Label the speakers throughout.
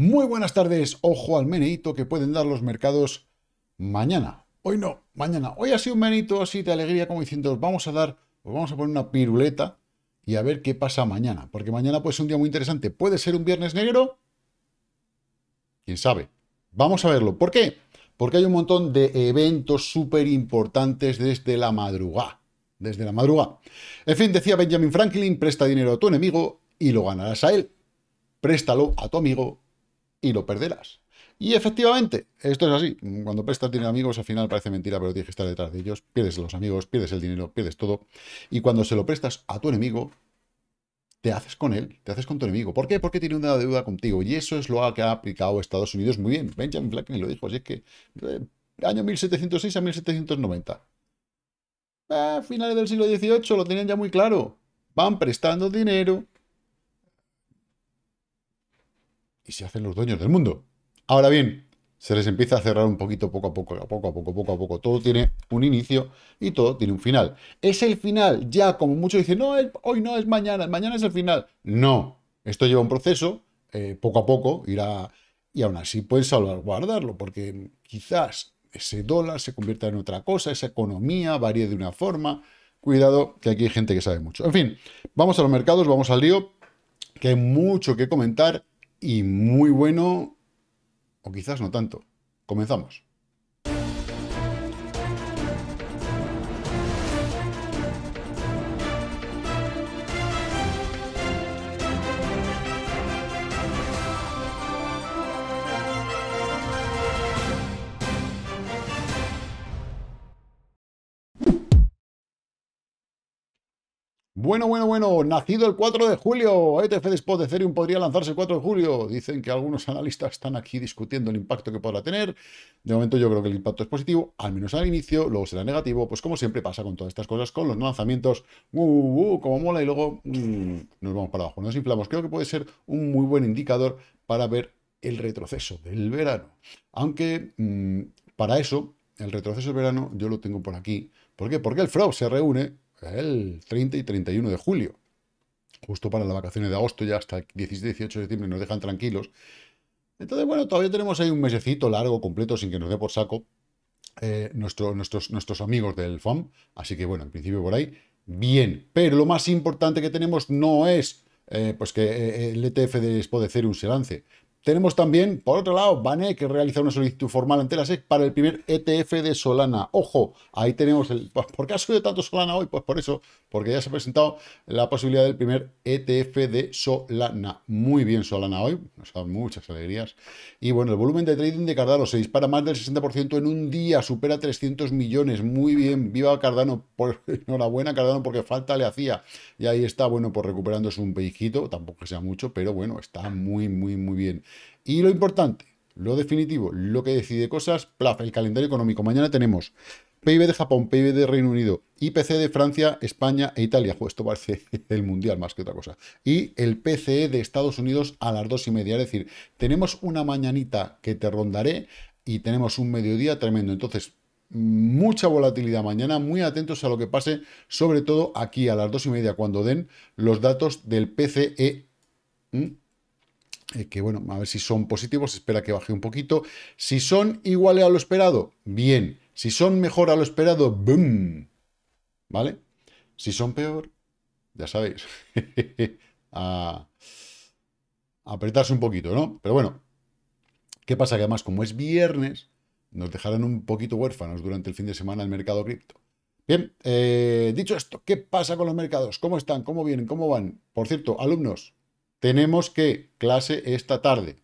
Speaker 1: Muy buenas tardes, ojo al meneito que pueden dar los mercados mañana. Hoy no, mañana. Hoy ha sido un meneito así de alegría como diciendo, vamos a dar, vamos a poner una piruleta y a ver qué pasa mañana. Porque mañana puede ser un día muy interesante. ¿Puede ser un viernes negro? ¿Quién sabe? Vamos a verlo. ¿Por qué? Porque hay un montón de eventos súper importantes desde la madrugada. Desde la madrugada. En fin, decía Benjamin Franklin, presta dinero a tu enemigo y lo ganarás a él. Préstalo a tu amigo y lo perderás. Y efectivamente, esto es así. Cuando prestas dinero a amigos, al final parece mentira, pero tienes que estar detrás de ellos. Pierdes los amigos, pierdes el dinero, pierdes todo. Y cuando se lo prestas a tu enemigo, te haces con él, te haces con tu enemigo. ¿Por qué? Porque tiene una deuda contigo. Y eso es lo que ha aplicado Estados Unidos muy bien. Benjamin Franklin lo dijo. Así es que, eh, año 1706 a 1790. A finales del siglo XVIII lo tenían ya muy claro. Van prestando dinero y se hacen los dueños del mundo. Ahora bien, se les empieza a cerrar un poquito poco a poco, a poco a poco, poco a poco. Todo tiene un inicio y todo tiene un final. Es el final, ya como muchos dicen, no, hoy no, es mañana, mañana es el final. No, esto lleva un proceso, eh, poco a poco irá, y aún así pueden salvaguardarlo, porque quizás ese dólar se convierta en otra cosa, esa economía varíe de una forma. Cuidado, que aquí hay gente que sabe mucho. En fin, vamos a los mercados, vamos al lío, que hay mucho que comentar y muy bueno, o quizás no tanto. Comenzamos. Bueno, bueno, bueno, nacido el 4 de julio, ETF de spot de Ethereum podría lanzarse el 4 de julio. Dicen que algunos analistas están aquí discutiendo el impacto que podrá tener. De momento yo creo que el impacto es positivo, al menos al inicio, luego será negativo, pues como siempre pasa con todas estas cosas, con los lanzamientos, uh, uh, uh, como mola, y luego mm, nos vamos para abajo, nos inflamos. Creo que puede ser un muy buen indicador para ver el retroceso del verano. Aunque mm, para eso, el retroceso del verano yo lo tengo por aquí. ¿Por qué? Porque el FROG se reúne el 30 y 31 de julio. Justo para las vacaciones de agosto, ya hasta 17-18 de septiembre nos dejan tranquilos. Entonces, bueno, todavía tenemos ahí un mesecito largo, completo, sin que nos dé por saco eh, nuestros, nuestros amigos del FOM, Así que, bueno, en principio por ahí, bien. Pero lo más importante que tenemos no es eh, pues que eh, el ETF de ser un se lance. Tenemos también, por otro lado, Bane, que realiza una solicitud formal ante la SEC para el primer ETF de Solana. Ojo, ahí tenemos el... ¿Por qué ha subido tanto Solana hoy? Pues por eso, porque ya se ha presentado la posibilidad del primer ETF de Solana. Muy bien Solana hoy, nos da muchas alegrías. Y bueno, el volumen de trading de Cardano se dispara más del 60% en un día, supera 300 millones. Muy bien, viva Cardano. Por... Enhorabuena Cardano, porque falta le hacía. Y ahí está, bueno, pues recuperándose un pejito, tampoco que sea mucho, pero bueno, está muy, muy, muy bien. Y lo importante, lo definitivo, lo que decide cosas, el calendario económico. Mañana tenemos PIB de Japón, PIB de Reino Unido, IPC de Francia, España e Italia. esto parece el mundial más que otra cosa. Y el PCE de Estados Unidos a las dos y media. Es decir, tenemos una mañanita que te rondaré y tenemos un mediodía tremendo. Entonces, mucha volatilidad mañana, muy atentos a lo que pase, sobre todo aquí a las dos y media, cuando den los datos del PCE. Eh, que bueno, a ver si son positivos, espera que baje un poquito. Si son iguales a lo esperado, bien. Si son mejor a lo esperado, boom. ¿Vale? Si son peor, ya sabéis, a, apretarse un poquito, ¿no? Pero bueno, ¿qué pasa? Que además, como es viernes, nos dejarán un poquito huérfanos durante el fin de semana el mercado cripto. Bien, eh, dicho esto, ¿qué pasa con los mercados? ¿Cómo están? ¿Cómo vienen? ¿Cómo van? Por cierto, alumnos, tenemos que clase esta tarde.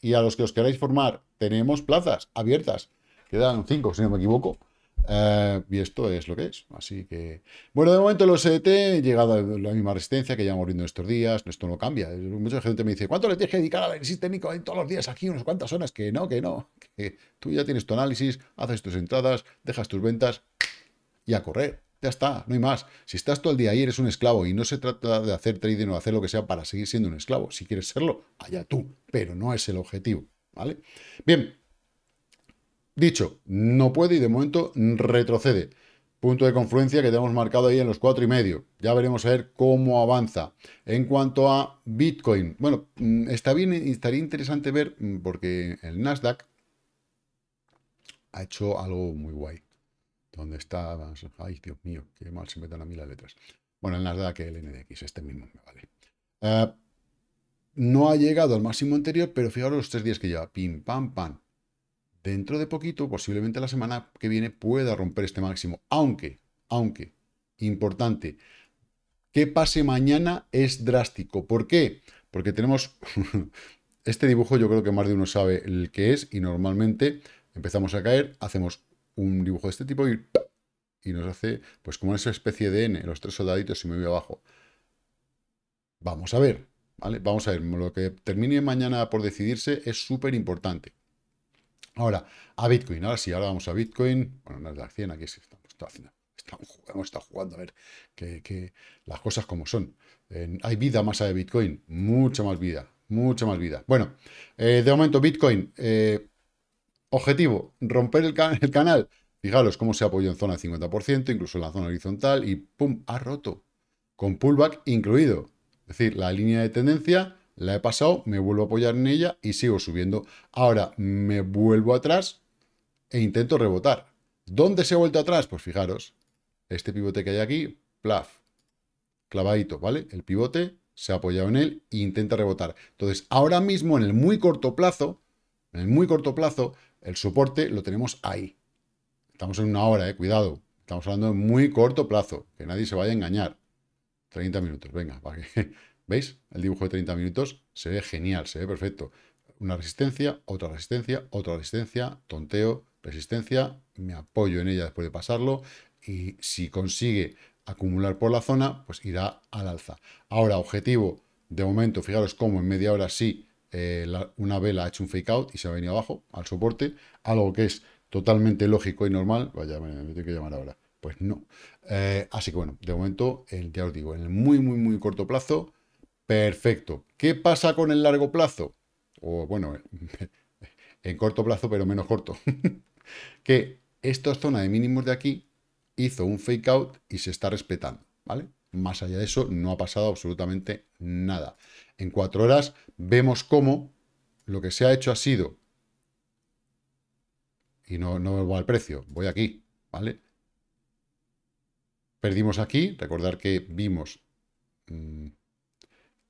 Speaker 1: Y a los que os queráis formar, tenemos plazas abiertas. Quedan cinco, si no me equivoco. Eh, y esto es lo que es. Así que. Bueno, de momento los et he llegado a la misma resistencia que llevamos viendo estos días. Esto no cambia. Mucha gente me dice: ¿Cuánto le tienes que dedicar al análisis técnico todos los días aquí? Unas cuantas horas. Que no, que no. Que tú ya tienes tu análisis, haces tus entradas, dejas tus ventas y a correr. Ya está, no hay más. Si estás todo el día ahí, eres un esclavo. Y no se trata de hacer trading o hacer lo que sea para seguir siendo un esclavo. Si quieres serlo, allá tú. Pero no es el objetivo. ¿Vale? Bien. Dicho, no puede y de momento retrocede. Punto de confluencia que hemos marcado ahí en los cuatro y medio. Ya veremos a ver cómo avanza. En cuanto a Bitcoin, bueno, mm, está bien, estaría interesante ver mm, porque el Nasdaq ha hecho algo muy guay. ¿Dónde está, ay Dios mío, qué mal se me a mí las letras. Bueno, el que el NDX, este mismo me vale. Eh, no ha llegado al máximo anterior, pero fijaros los tres días que lleva, pim, pam, pam. Dentro de poquito, posiblemente la semana que viene, pueda romper este máximo, aunque, aunque, importante, que pase mañana es drástico. ¿Por qué? Porque tenemos este dibujo, yo creo que más de uno sabe el que es, y normalmente empezamos a caer, hacemos un dibujo de este tipo y, nos hace, pues como esa especie de N, los tres soldaditos y me voy abajo. Vamos a ver, ¿vale? Vamos a ver, lo que termine mañana por decidirse es súper importante. Ahora, a Bitcoin, ahora sí, ahora vamos a Bitcoin. Bueno, no es la 100, aquí sí estamos, pues, haciendo, estamos jugando, está jugando, a ver, que, las cosas como son. hay vida más de Bitcoin, mucha más vida, mucha más vida. Bueno, eh, de momento Bitcoin... Eh, Objetivo, romper el, canal. Fijaros cómo se apoyó en zona 50%, incluso en la zona horizontal, y ¡pum! Ha roto, con pullback incluido. Es decir, la línea de tendencia la he pasado, me vuelvo a apoyar en ella y sigo subiendo. Ahora me vuelvo atrás e intento rebotar. ¿Dónde se ha vuelto atrás? Pues fijaros, este pivote que hay aquí, plaf, clavadito, ¿vale? El pivote se ha apoyado en él e intenta rebotar. Entonces, ahora mismo, en el muy corto plazo, en el muy corto plazo, el soporte lo tenemos ahí. Estamos en una hora, eh, cuidado. Estamos hablando de muy corto plazo, que nadie se vaya a engañar. 30 minutos, venga, para que... ¿Veis? El dibujo de 30 minutos se ve genial, se ve perfecto. Una resistencia, otra resistencia, otra resistencia, tonteo, resistencia, me apoyo en ella después de pasarlo y si consigue acumular por la zona, pues irá al alza. Ahora, objetivo, de momento, fijaros cómo en media hora sí eh, una vela ha hecho un fake out y se ha venido abajo al soporte, algo que es totalmente lógico y normal. Vaya, me, tengo que llamar ahora. Pues no. Eh, así que bueno, de momento, el, ya os digo, en el muy, muy, muy corto plazo, perfecto. ¿Qué pasa con el largo plazo? O bueno, en corto plazo, pero menos corto. que esta zona de mínimos de aquí hizo un fake out y se está respetando, ¿vale? Más allá de eso, no ha pasado absolutamente nada. En cuatro horas vemos cómo lo que se ha hecho ha sido, y no, no voy al precio, voy aquí, ¿vale? Perdimos aquí, recordar que vimos mm,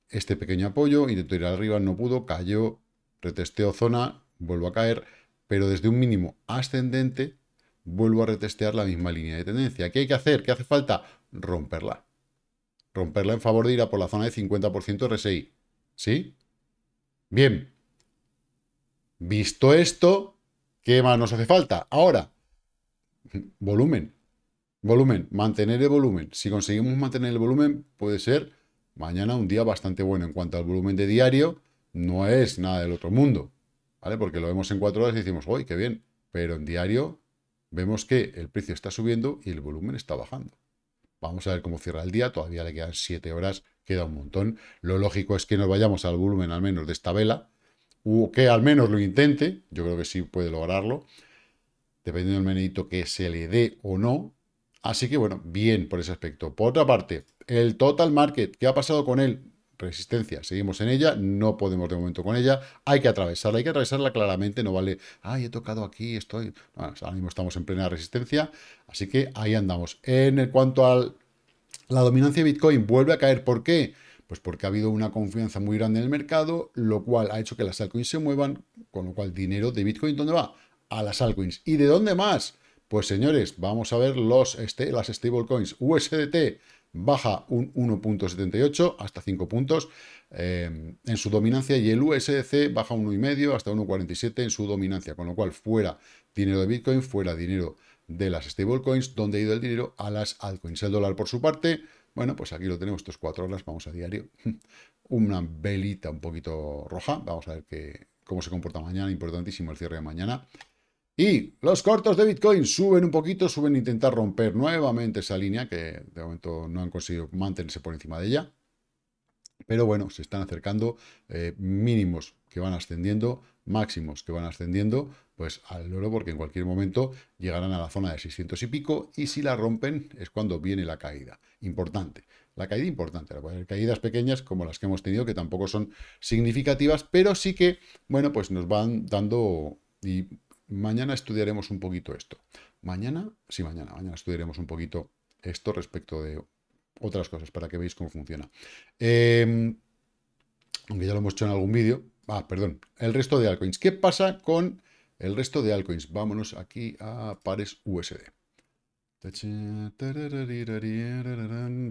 Speaker 1: este pequeño apoyo, intentó ir arriba, no pudo, cayó, retesteo zona, vuelvo a caer, pero desde un mínimo ascendente vuelvo a retestear la misma línea de tendencia. ¿Qué hay que hacer? ¿Qué hace falta? Romperla. Romperla en favor de ir a por la zona de 50% RSI. ¿Sí? Bien. Visto esto, ¿qué más nos hace falta? Ahora, volumen. Volumen, mantener el volumen. Si conseguimos mantener el volumen, puede ser mañana un día bastante bueno. En cuanto al volumen de diario, no es nada del otro mundo, ¿vale? Porque lo vemos en cuatro horas y decimos, ¡uy, qué bien! Pero en diario vemos que el precio está subiendo y el volumen está bajando. Vamos a ver cómo cierra el día. Todavía le quedan siete horas queda un montón. Lo lógico es que nos vayamos al volumen al menos de esta vela, o que al menos lo intente, yo creo que sí puede lograrlo, dependiendo del menedito que se le dé o no. Así que bueno, bien por ese aspecto. Por otra parte, el total market, ¿qué ha pasado con él? Resistencia, seguimos en ella, no podemos de momento con ella, hay que atravesarla, hay que atravesarla claramente, no vale, ay, he tocado aquí, estoy, bueno, ahora mismo estamos en plena resistencia, así que ahí andamos. En cuanto al la dominancia de Bitcoin vuelve a caer. ¿Por qué? Pues porque ha habido una confianza muy grande en el mercado, lo cual ha hecho que las altcoins se muevan, con lo cual dinero de Bitcoin, ¿dónde va? A las altcoins. ¿Y de dónde más? Pues señores, vamos a ver este, las stablecoins. USDT baja un 1.78 hasta 5 puntos eh, en su dominancia y el USDC baja 1,5 hasta 1.47 en su dominancia, con lo cual fuera dinero de Bitcoin, fuera dinero de las stablecoins, donde ha ido el dinero a las altcoins. El dólar, por su parte, bueno, pues aquí lo tenemos, estos cuatro horas, vamos a diario. Una velita un poquito roja, vamos a ver que, cómo se comporta mañana, importantísimo el cierre de mañana. Y los cortos de Bitcoin suben un poquito, suben intentar romper nuevamente esa línea, que de momento no han conseguido mantenerse por encima de ella. Pero bueno, se están acercando eh, mínimos que van ascendiendo, máximos que van ascendiendo, pues al oro porque en cualquier momento llegarán a la zona de 600 y pico y si la rompen es cuando viene la caída. Importante. La caída importante, la caídas pequeñas como las que hemos tenido que tampoco son significativas, pero sí que, bueno, pues nos van dando y mañana estudiaremos un poquito esto. Mañana, sí, mañana, mañana estudiaremos un poquito esto respecto de otras cosas para que veáis cómo funciona. Em, aunque ya lo hemos hecho en algún vídeo, Ah, perdón, el resto de altcoins. ¿Qué pasa con el resto de altcoins? Vámonos aquí a pares USD.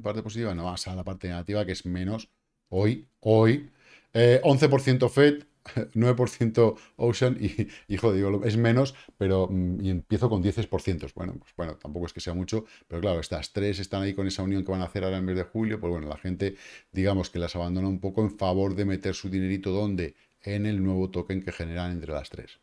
Speaker 1: Parte positiva, no, vas a la parte negativa que es menos hoy, hoy. 11% eh, FED, 9% Ocean y, hijo digo, es menos, pero mm, empiezo con 10%. Bueno, pues bueno, tampoco es que sea mucho, pero claro, estas tres están ahí con esa unión que van a hacer ahora en mes de julio, pues bueno, la gente, digamos que las abandona un poco en favor de meter su dinerito donde en el nuevo token que generan entre las tres.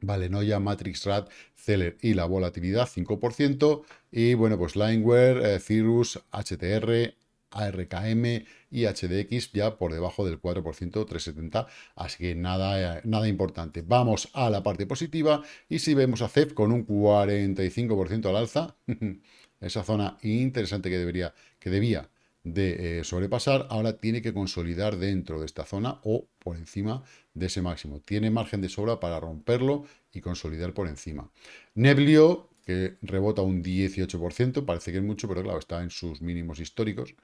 Speaker 1: vale Noya, Matrix Rat, Zeller y la volatilidad 5%. Y bueno, pues Lineware, eh, Cirrus, HTR, ARKM y HDX ya por debajo del 4%, 3,70, así que nada, eh, nada importante. Vamos a la parte positiva y si vemos a CEF con un 45% al alza, esa zona interesante que, debería, que debía de eh, sobrepasar, ahora tiene que consolidar dentro de esta zona o por encima de ese máximo. Tiene margen de sobra para romperlo y consolidar por encima. Neblio que rebota un 18%, parece que es mucho, pero claro, está en sus mínimos históricos.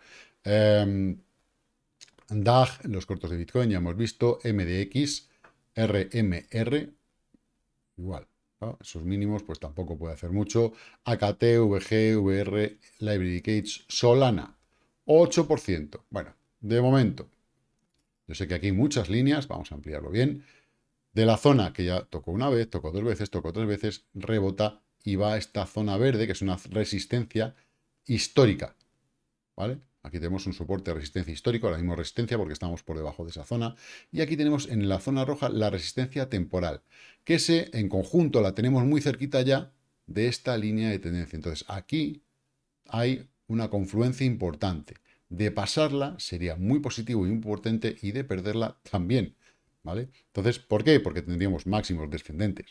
Speaker 1: Em, DAG, los cortos de Bitcoin, ya hemos visto, MDX, RMR, igual. ¿no? Esos mínimos, pues tampoco puede hacer mucho. AKT, VG, VR, Library Cage, Solana, 8%. Bueno, de momento, yo sé que aquí hay muchas líneas, vamos a ampliarlo bien. De la zona que ya tocó una vez, tocó dos veces, tocó tres veces, rebota y va a esta zona verde, que es una resistencia histórica, ¿vale? Aquí tenemos un soporte de resistencia histórica, la misma resistencia porque estamos por debajo de esa zona. Y aquí tenemos en la zona roja la resistencia temporal, que se en conjunto la tenemos muy cerquita ya de esta línea de tendencia. Entonces aquí hay una confluencia importante. De pasarla sería muy positivo y importante y de perderla también. ¿vale? Entonces, ¿por qué? Porque tendríamos máximos descendentes.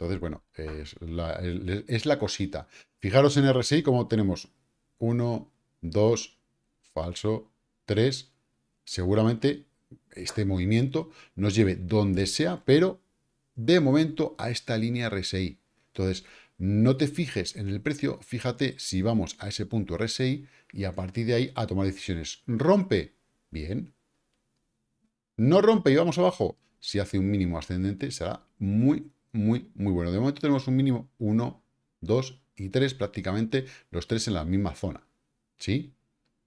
Speaker 1: Entonces, bueno, es la, cosita. Fijaros en RSI como tenemos 1, 2, falso, 3. Seguramente este movimiento nos lleve donde sea, pero de momento a esta línea RSI. Entonces, no te fijes en el precio, fíjate si vamos a ese punto RSI y a partir de ahí a tomar decisiones. ¿Rompe? Bien. ¿No rompe y vamos abajo? Si hace un mínimo ascendente será muy muy, muy bueno. De momento tenemos un mínimo 1, 2 y 3, prácticamente los tres en la misma zona. ¿Sí?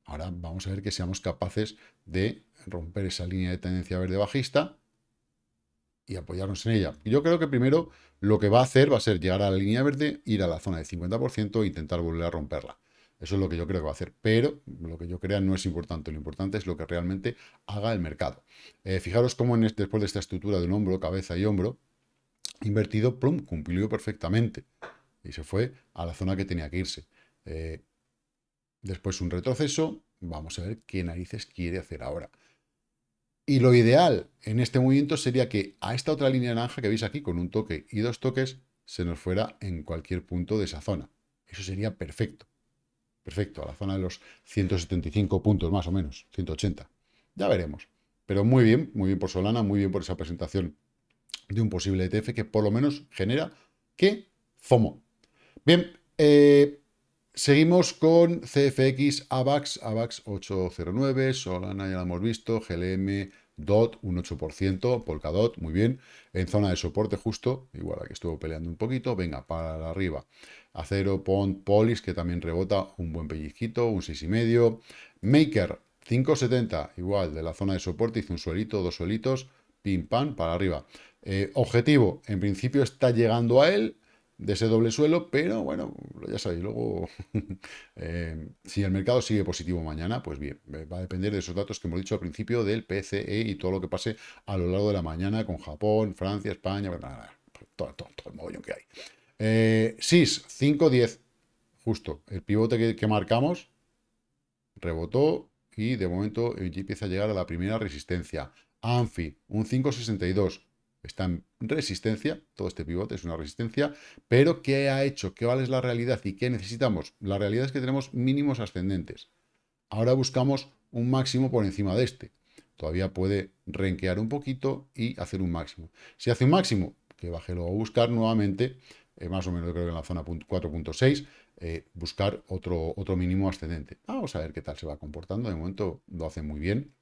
Speaker 1: Ahora vamos a ver que seamos capaces de romper esa línea de tendencia verde bajista y apoyarnos en ella. Yo creo que primero lo que va a hacer va a ser llegar a la línea verde, ir a la zona del 50% e intentar volver a romperla. Eso es lo que yo creo que va a hacer, pero lo que yo crea no es importante, lo importante es lo que realmente haga el mercado. Eh, fijaros cómo después de esta estructura de un hombro, cabeza y hombro, invertido, plum, cumplió perfectamente. Y se fue a la zona que tenía que irse. Eh, después un retroceso. Vamos a ver qué narices quiere hacer ahora. Y lo ideal en este movimiento sería que a esta otra línea naranja que veis aquí, con un toque y dos toques, se nos fuera en cualquier punto de esa zona. Eso sería perfecto. Perfecto, a la zona de los 175 puntos más o menos, 180. Ya veremos. Pero muy bien, muy bien por Solana, muy bien por esa presentación de un posible ETF que por lo menos genera que FOMO. Bien, eh, seguimos con CFX, AVAX, AVAX 809, Solana ya lo hemos visto, GLM, DOT, un 8%, Polkadot, muy bien, en zona de soporte justo, igual que estuvo peleando un poquito, venga, para arriba, Acero, Pond, Polis, que también rebota un buen pellizquito, un y medio Maker, 5,70, igual, de la zona de soporte, hizo un suelito, dos suelitos, pim, pam, para arriba. Eh, objetivo, en principio está llegando a él de ese doble suelo, pero bueno, ya sabéis, luego eh, si el mercado sigue positivo mañana, pues bien, va a depender de esos datos que hemos dicho al principio del PCE y todo lo que pase a lo largo de la mañana con Japón, Francia, España, pues todo, el mogollón que hay. Eh, SIS 5.10, justo, el pivote que, marcamos rebotó y de momento empieza a llegar a la primera resistencia. ANFI, un 562, está en resistencia, todo este pivote es una resistencia, pero ¿qué ha hecho? ¿Qué vale es la realidad y qué necesitamos? La realidad es que tenemos mínimos ascendentes. Ahora buscamos un máximo por encima de este. Todavía puede renquear un poquito y hacer un máximo. Si hace un máximo, que baje luego a buscar nuevamente, eh, más o menos creo que en la zona 4.6, eh, buscar otro, otro mínimo ascendente. Vamos a ver qué tal se va comportando. De momento lo hace muy bien.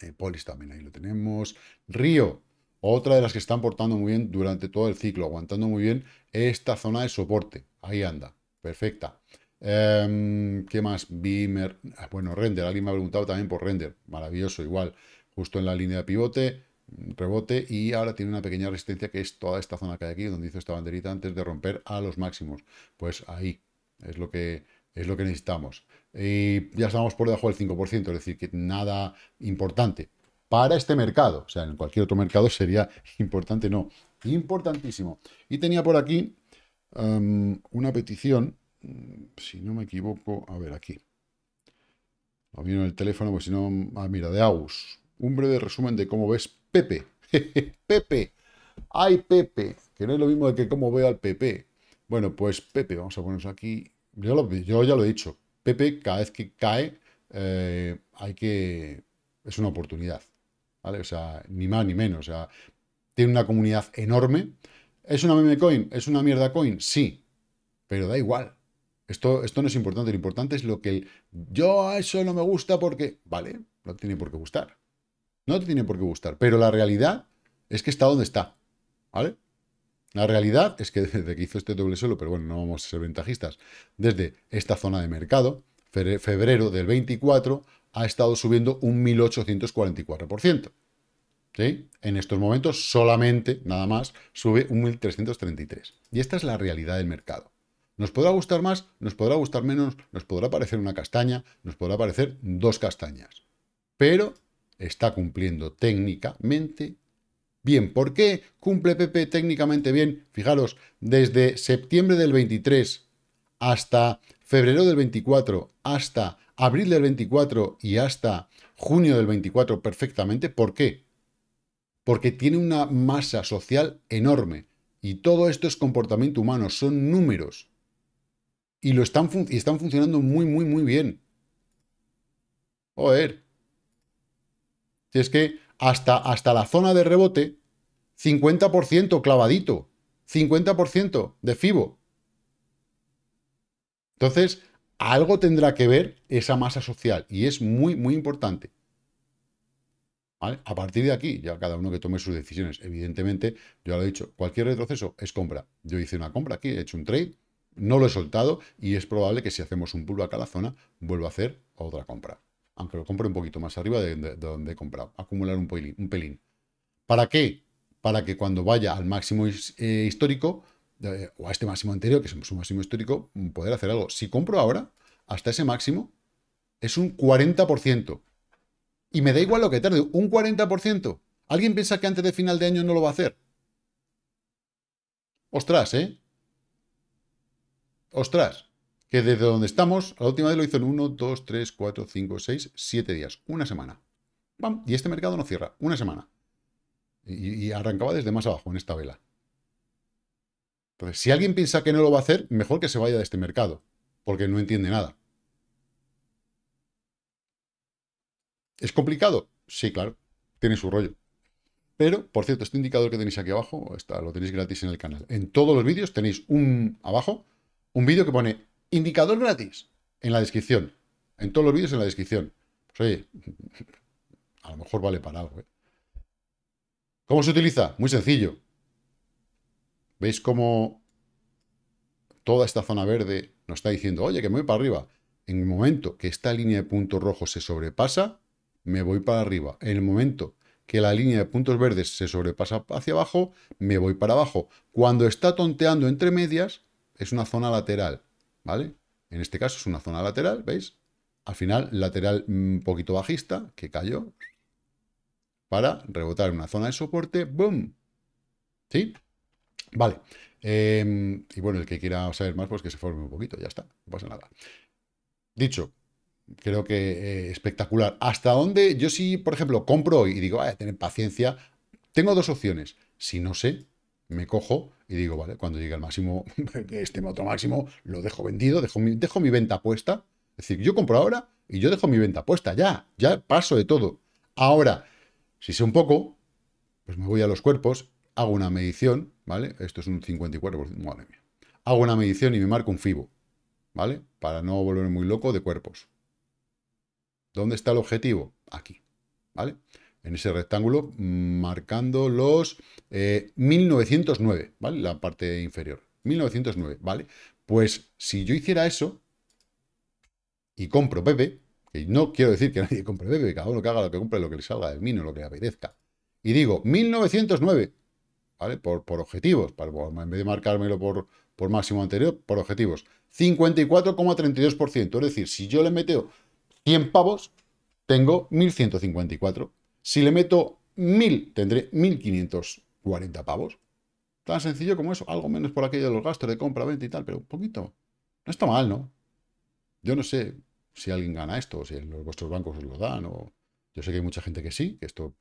Speaker 1: Eh, Polis también ahí lo tenemos. Río, otra de las que están portando muy bien durante todo el ciclo, aguantando muy bien esta zona de soporte. Ahí anda, perfecta. Em, ¿Qué más? Beamer, ah, bueno, Render, alguien me ha preguntado también por Render, maravilloso, igual, justo en la línea de pivote, rebote y ahora tiene una pequeña resistencia que es toda esta zona que hay aquí, donde hizo esta banderita antes de romper a los máximos. Pues ahí es lo que, es lo que necesitamos. Y ya estamos por debajo del 5%, es decir, que nada importante para este mercado. O sea, en cualquier otro mercado sería importante, no. Importantísimo. Y tenía por aquí em, una petición, mm, si no me equivoco, a ver, aquí. Lo vino el teléfono, pues si no... Mm, ah, mira, de Agus. Un breve resumen de cómo ves Pepe. Pepe. hay Pepe! Que no es lo mismo de que cómo veo al Pepe. Bueno, pues Pepe, vamos a ponernos aquí. Yo, ya lo he dicho. Pepe, cada vez que cae, eh, hay que... Es una oportunidad. ¿vale? O sea, ni más ni menos, o sea, tiene una comunidad enorme. ¿Es una meme coin? ¿Es una mierda coin? Sí, pero da igual. Esto, esto no es importante, lo importante es lo que yo a eso no me gusta porque, vale, no tiene por qué gustar. No te tiene por qué gustar, pero la realidad es que está donde está, ¿vale? La realidad es que desde que hizo este doble solo, pero bueno, no vamos a ser ventajistas, desde esta zona de mercado, febrero del 24 ha estado subiendo un 1.844%. ¿sí? En estos momentos solamente, nada más, sube un 1.333. Y esta es la realidad del mercado. Nos podrá gustar más, nos podrá gustar menos, nos podrá parecer una castaña, nos podrá parecer dos castañas. Pero está cumpliendo técnicamente bien. ¿Por qué cumple PP técnicamente bien? Fijaros, desde septiembre del 23 hasta febrero del 24 hasta abril del 24 y hasta junio del 24 perfectamente. ¿Por qué? Porque tiene una masa social enorme. Y todo esto es comportamiento humano, son números. Y, lo están, están funcionando muy, muy, muy bien. Joder. Si es que hasta, hasta la zona de rebote, 50% clavadito. 50% de FIBO. Entonces, algo tendrá que ver esa masa social y es muy, muy importante. A partir de aquí, ya cada uno que tome sus decisiones. Evidentemente, yo lo he dicho, cualquier retroceso es compra. Yo hice una compra aquí, he hecho un trade, no lo he soltado y es probable que si hacemos un pullback a la zona, vuelva a hacer otra compra. Aunque lo compre un poquito más arriba de, donde he comprado. Acumular un pelín, un pelín. ¿Para qué? Para que cuando vaya al máximo eh, histórico o a este máximo anterior, que es un máximo histórico, mm, poder hacer algo. Si compro ahora, hasta ese máximo, es un 40%. Y me da igual lo que tarde, un 40%. ¿Alguien piensa que antes de final de año no lo va a hacer? Ostras, ¿eh? Ostras, que desde donde estamos, la última vez lo hizo en 1, 2, 3, 4, 5, 6, 7 días, una semana. Y este mercado no cierra, una semana. y arrancaba desde más abajo en esta vela si alguien piensa que no lo va a hacer, mejor que se vaya de este mercado, porque no entiende nada. ¿Es complicado? Sí, claro, tiene su rollo. Pero, por cierto, este indicador que tenéis aquí abajo, está, lo tenéis gratis en el canal. En todos los vídeos tenéis un abajo, un vídeo que pone indicador gratis en la descripción. En todos los vídeos en la descripción. Pues oye, a lo mejor vale para algo. ¿eh? ¿Cómo se utiliza? Muy sencillo. ¿Veis cómo toda esta zona verde nos está diciendo, oye, que me voy para arriba? En el momento que esta línea de puntos rojos se sobrepasa, me voy para arriba. En el momento que la línea de puntos verdes se sobrepasa hacia abajo, me voy para abajo. Cuando está tonteando entre medias, es una zona lateral, ¿vale? En este caso es una zona lateral, ¿veis? Al final, lateral un poquito bajista, que cayó, para rebotar en una zona de soporte, ¡boom! ¿Sí? Vale. Em, y bueno, el que quiera saber más, pues que se forme un poquito, ya está, no pasa nada. Dicho, creo que eh, espectacular. ¿Hasta dónde? Yo si, por ejemplo, compro y digo, vaya, tener paciencia. Tengo dos opciones. Si no sé, me cojo y digo, vale, cuando llegue al máximo, este otro máximo, lo dejo vendido, dejo mi, dejo mi venta puesta. Es decir, yo compro ahora y yo dejo mi venta puesta, ya, ya paso de todo. Ahora, si sé un poco, pues me voy a los cuerpos hago una medición, ¿vale? Esto es un 54%, madre mía. Hago una medición y me marco un FIBO, ¿vale? Para no volver muy loco de cuerpos. ¿Dónde está el objetivo? Aquí, ¿vale? En ese rectángulo, marcando los 1909, eh, ¿vale? La parte inferior. 1909, ¿vale? Pues si yo hiciera eso y compro Pepe, que no quiero decir que nadie compre Pepe, cada uno que haga lo que compre, lo que le salga del mino, lo que le apetezca, y digo, 1909, ¿vale? Por, objetivos, en vez de marcármelo por, máximo anterior, por objetivos. 54,32%, es decir, si yo le meto 100 pavos, tengo 1.154. Si le meto 1.000, tendré 1.540 pavos. Tan sencillo como eso, algo menos por aquello de los gastos de compra, venta y tal, pero un poquito. No está mal, ¿no? Yo no sé si alguien gana esto, o si los, vuestros bancos os lo dan, o... Yo sé que hay mucha gente que sí, que esto,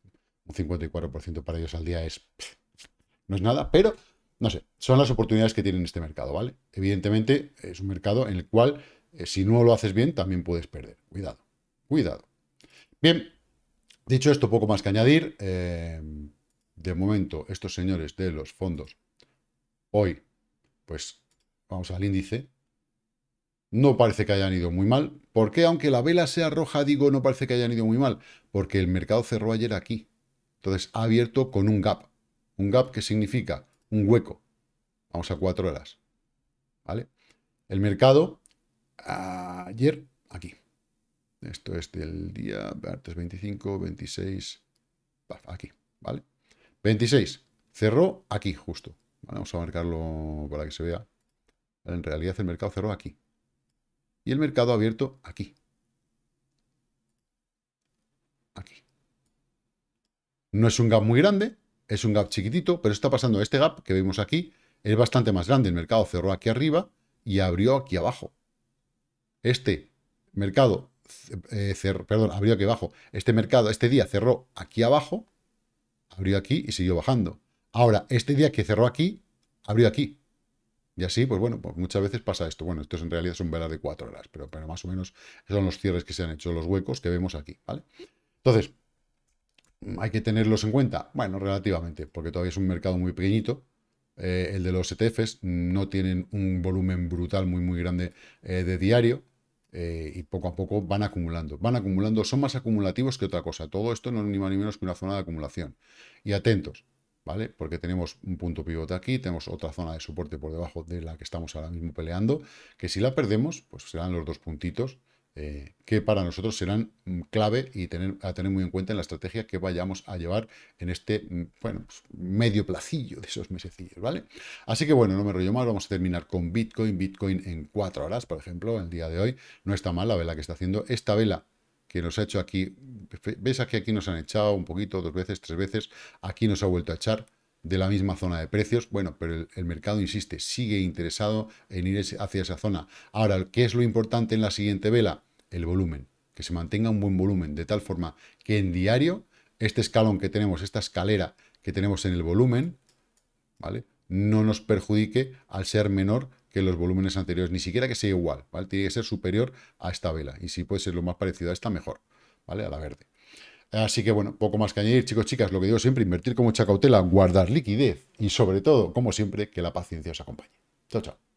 Speaker 1: un 54% para ellos al día es no es nada, pero no sé, son las oportunidades que tiene este mercado, ¿vale? Evidentemente es un mercado en el cual eh, si no lo haces bien también puedes perder. Cuidado, cuidado. Bien, dicho esto, poco más que añadir. Eh, de momento, estos señores de los fondos, hoy, pues vamos al índice. No parece que hayan ido muy mal. ¿Por qué? Aunque la vela sea roja, digo, no parece que hayan ido muy mal. Porque el mercado cerró ayer aquí. Entonces ha abierto con un gap un gap que significa un hueco. Vamos a cuatro horas. ¿Vale? El mercado ayer, aquí. Esto es del día martes 25, 26, aquí, ¿vale? 26, cerró aquí justo. vamos a marcarlo para que se vea. en realidad el mercado cerró aquí. Y el mercado abierto aquí. Aquí. No es un gap muy grande, es un gap chiquitito, pero está pasando este gap que vemos aquí, es bastante más grande, el mercado cerró aquí arriba y abrió aquí abajo. Este mercado, eh, eh, perdón, abrió aquí abajo, este mercado, este día cerró aquí abajo, abrió aquí y siguió bajando. Ahora, este día que cerró aquí, abrió aquí. Y así, pues bueno, pues muchas veces pasa esto. Bueno, esto en realidad son velar de cuatro horas, pero, pero más o menos son los cierres que se han hecho, los huecos que vemos aquí, Entonces, Mm, hay que tenerlos en cuenta. Bueno, relativamente, porque todavía es un mercado muy pequeñito. Eh, el de los ETFs no tienen un volumen brutal muy, muy grande eh, de diario. Eh, y poco a poco van acumulando, van acumulando, son más acumulativos que otra cosa. Todo esto no es ni más ni menos que una zona de acumulación. Y atentos, ¿vale? Porque tenemos un punto pivote aquí, tenemos otra zona de soporte por debajo de la que estamos ahora mismo peleando, que si la perdemos, pues serán los dos puntitos eh, que para nosotros serán mm, clave y tener, a tener muy en cuenta en la estrategia que vayamos a llevar en este mm, bueno, pues, medio placillo de esos mesecillos, ¿vale? Así que bueno, no me rollo más, vamos a terminar con Bitcoin, Bitcoin en cuatro horas, por ejemplo, el día de hoy, no está mal la vela que está haciendo, esta vela que nos ha hecho aquí, ves que aquí nos han echado un poquito, dos veces, tres veces, aquí nos ha vuelto a echar, de la misma zona de precios. Bueno, pero el, mercado, insiste, sigue interesado en ir hacia esa zona. Ahora, ¿qué es lo importante en la siguiente vela? El volumen, que se mantenga un buen volumen, de tal forma que en diario, este escalón que tenemos, esta escalera que tenemos en el volumen, ¿vale? No nos perjudique al ser menor que los volúmenes anteriores, ni siquiera que sea igual, ¿vale? Tiene que ser superior a esta vela, y si puede ser lo más parecido a esta, mejor, ¿vale? A la verde. Así que bueno, poco más que añadir, chicos, chicas, lo que digo siempre, invertir con mucha cautela, guardar liquidez y sobre todo, como siempre, que la paciencia os acompañe. Chao, chao.